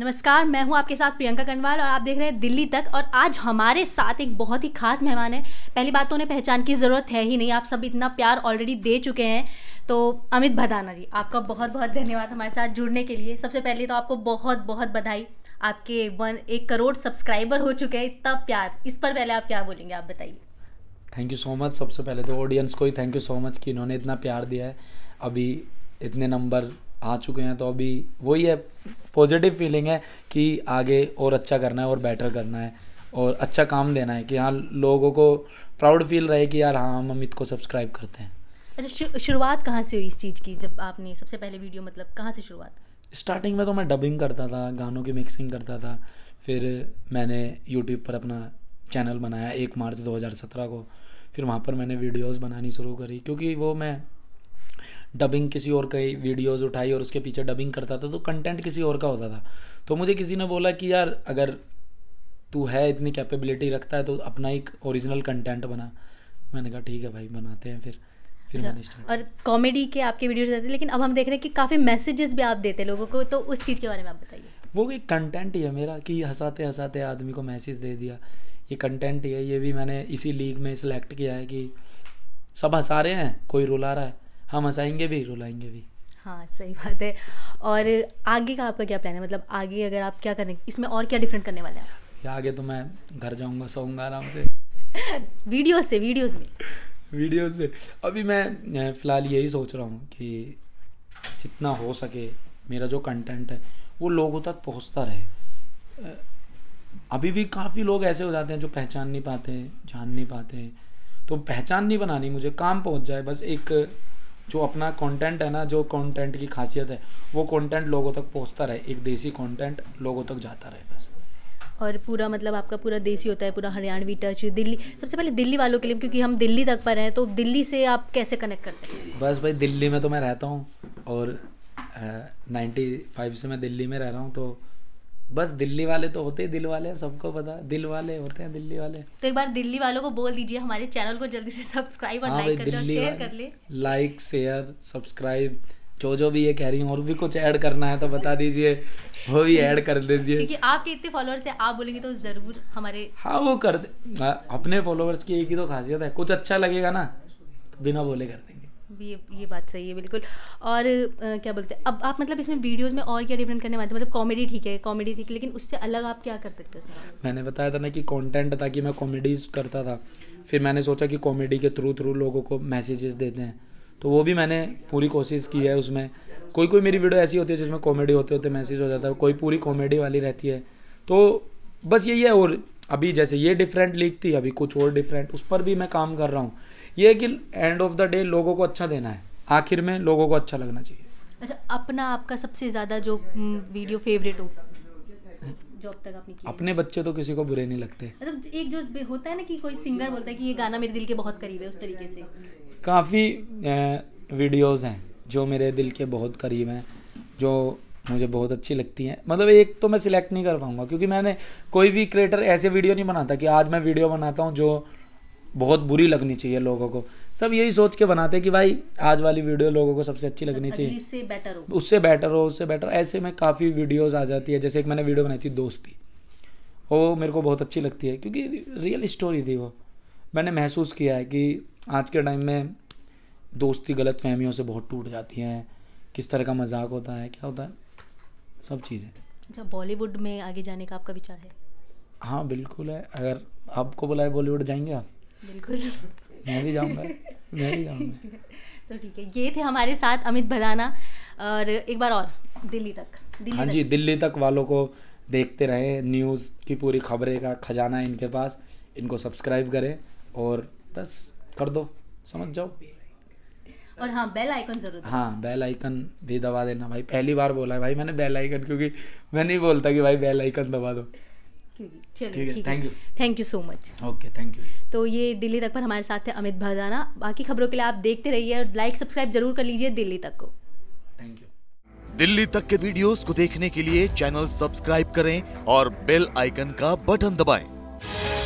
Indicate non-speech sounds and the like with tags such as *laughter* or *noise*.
नमस्कार मैं हूं आपके साथ प्रियंका कंडवाल और आप देख रहे हैं दिल्ली तक और आज हमारे साथ एक बहुत ही खास मेहमान है पहली बात तो उन्हें पहचान की ज़रूरत है ही नहीं आप सब इतना प्यार ऑलरेडी दे चुके हैं तो अमित भदाना जी आपका बहुत बहुत धन्यवाद हमारे साथ जुड़ने के लिए सबसे पहले तो आपको बहुत बहुत बधाई आपके वन एक करोड़ सब्सक्राइबर हो चुके हैं इतना प्यार इस पर पहले आप क्या बोलेंगे आप बताइए थैंक यू सो मच सबसे पहले तो ऑडियंस को ही थैंक यू सो मच कि इन्होंने इतना प्यार दिया है अभी इतने नंबर आ चुके हैं तो अभी वही है पॉजिटिव फीलिंग है कि आगे और अच्छा करना है और बेटर करना है और अच्छा काम देना है कि हाँ लोगों को प्राउड फील रहे कि यार हाँ हम अमित को सब्सक्राइब करते हैं अच्छा शु, शुरुआत कहाँ से हुई इस चीज़ की जब आपने सबसे पहले वीडियो मतलब कहाँ से शुरुआत स्टार्टिंग में तो मैं डबिंग करता था गानों की मिक्सिंग करता था फिर मैंने यूट्यूब पर अपना चैनल बनाया एक मार्च 2017 को फिर वहाँ पर मैंने वीडियोस बनानी शुरू करी क्योंकि वो मैं डबिंग किसी और कई वीडियोज़ उठाई और उसके पीछे डबिंग करता था तो कंटेंट किसी और का होता था तो मुझे किसी ने बोला कि यार अगर तू है इतनी कैपेबिलिटी रखता है तो अपना एक ओरिजिनल कंटेंट बना मैंने कहा ठीक है भाई बनाते हैं फिर फिर अच्छा, और कॉमेडी के आपके वीडियोज आते लेकिन अब हम देख रहे हैं कि काफ़ी मैसेजेस भी आप देते हैं लोगों को तो उस चीज़ के बारे में आप बताइए वो एक कंटेंट ही है मेरा कि हंसाते हंसाते आदमी को मैसेज दे दिया ये कंटेंट ही है ये भी मैंने इसी लीग में सिलेक्ट किया है कि सब हंसा रहे हैं कोई रुला रहा है हम हंसाएंगे भी रुलाएंगे भी हाँ सही बात है और आगे का आपका क्या प्लान है मतलब आगे अगर आप क्या करने इसमें और क्या डिफरेंट करने वाले हैं आगे तो मैं घर जाऊँगा सोऊंगा आराम से वीडियोस *laughs* से वीडियोस में वीडियोस में अभी मैं फ़िलहाल यही सोच रहा हूँ कि जितना हो सके मेरा जो कंटेंट है वो लोगों तक पहुँचता रहे अभी भी काफ़ी लोग ऐसे हो जाते हैं जो पहचान नहीं पाते जान नहीं पाते तो पहचान नहीं बनानी मुझे काम पहुँच जाए बस एक जो अपना कंटेंट है ना जो कंटेंट की खासियत है वो कंटेंट लोगों तक पहुंचता रहे एक देसी कंटेंट लोगों तक जाता रहे बस और पूरा मतलब आपका पूरा देसी होता है पूरा हरियाणवी टच दिल्ली सबसे पहले दिल्ली वालों के लिए क्योंकि हम दिल्ली तक पर हैं तो दिल्ली से आप कैसे कनेक्ट करते हैं बस भाई दिल्ली में तो मैं रहता हूँ और नाइन्टी फाइव से मैं दिल्ली में रह रहा हूँ तो बस दिल्ली वाले तो होते ही दिल वाले सबको पता दिल वाले होते हैं दिल्ली वाले तो एक बार दिल्ली वालों को बोल दीजिए हमारे चैनल को जल्दी से सब्सक्राइब और हाँ लाइक कर ले लाइक शेयर सब्सक्राइब जो जो भी ये कह रही हूँ और भी कुछ ऐड करना है तो बता दीजिए वो भी ऐड कर दीजिए क्योंकि आपके इतने फॉलोअर्स हैं आप बोलेंगे तो जरूर हमारे हाँ वो कर अपने फॉलोअर्स की एक ही तो खासियत है कुछ अच्छा लगेगा ना तो बिना बोले कर देंगे ये ये बात सही है बिल्कुल और आ, क्या बोलते हैं अब आप मतलब इसमें वीडियोस में और क्या डिफरेंट करने वाले मतलब कॉमेडी ठीक है कॉमेडी है लेकिन उससे अलग आप क्या कर सकते हो मैंने बताया था ना कि कंटेंट था कि मैं कॉमेडीज करता था फिर मैंने सोचा कि कॉमेडी के थ्रू थ्रू लोगों को मैसेजेस देते हैं तो वो भी मैंने पूरी कोशिश की है उसमें कोई कोई मेरी वीडियो ऐसी होती है जिसमें कॉमेडी होते होते मैसेज हो जाता है कोई पूरी कॉमेडी वाली रहती है तो बस यही है और अभी जैसे ये डिफरेंट लीग थी अभी कुछ और डिफरेंट उस पर भी मैं काम कर रहा हूँ ये कि एंड ऑफ द डे लोगों को अच्छा देना है आखिर में लोगों को अच्छा लगना चाहिए अच्छा अपना आपका सबसे ज़्यादा जो वीडियो हम्म, फेवरेट हो जॉब तक आपने अपने बच्चे तो किसी को बुरे नहीं लगते मतलब एक जो होता है ना कि कोई सिंगर बोलता है कि ये गाना मेरे दिल के बहुत करीब है उस तरीके से काफ़ी वीडियोस हैं जो मेरे दिल के बहुत करीब हैं जो मुझे बहुत अच्छी लगती हैं मतलब एक तो मैं सिलेक्ट नहीं कर पाऊँगा क्योंकि मैंने कोई भी क्रिएटर ऐसे वीडियो नहीं बनाता कि आज मैं वीडियो बनाता हूँ जो बहुत बुरी लगनी चाहिए लोगों को सब यही सोच के बनाते हैं कि भाई आज वाली वीडियो लोगों को सबसे अच्छी लगनी चाहिए उससे बेटर हो उससे बेटर हो उससे बेटर ऐसे में काफ़ी वीडियोज़ आ जाती है जैसे एक मैंने वीडियो बनाई थी दोस्ती वो मेरे को बहुत अच्छी लगती है क्योंकि रियल स्टोरी थी वो मैंने महसूस किया है कि आज के टाइम में दोस्ती गलत फहमियों से बहुत टूट जाती हैं किस तरह का मजाक होता है क्या होता है सब चीज़ें अच्छा बॉलीवुड में आगे जाने का आपका विचार है हाँ बिल्कुल है अगर आपको बुलाए बॉलीवुड जाएंगे आप बिल्कुल मैं भी जाऊँगा मैं भी जाऊँगा तो ठीक है ये थे हमारे साथ अमित भदाना और एक बार और दिल्ली तक दिल्ली हाँ जी दिल्ली तक वालों को देखते रहे न्यूज़ की पूरी खबरें का खजाना इनके पास इनको सब्सक्राइब करें और बस कर दो समझ जाओ और हाँ बेल आइकन जरूर हाँ बेल आइकन भी दबा देना भाई पहली बार बोला है भाई मैंने बेल आइकन क्योंकि मैं नहीं बोलता कि भाई बेल आइकन दबा दो thank you so much okay thank you तो ये दिल्ली तक पर हमारे साथ थे अमित भदाना बाकी खबरों के लिए आप देखते रहिए और लाइक सब्सक्राइब जरूर कर लीजिए दिल्ली तक को थैंक यू दिल्ली तक के वीडियोस को देखने के लिए चैनल सब्सक्राइब करें और बेल आइकन का बटन दबाएं